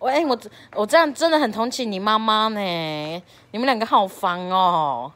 喂，我我这样真的很同情你妈妈呢，你们两个好烦哦。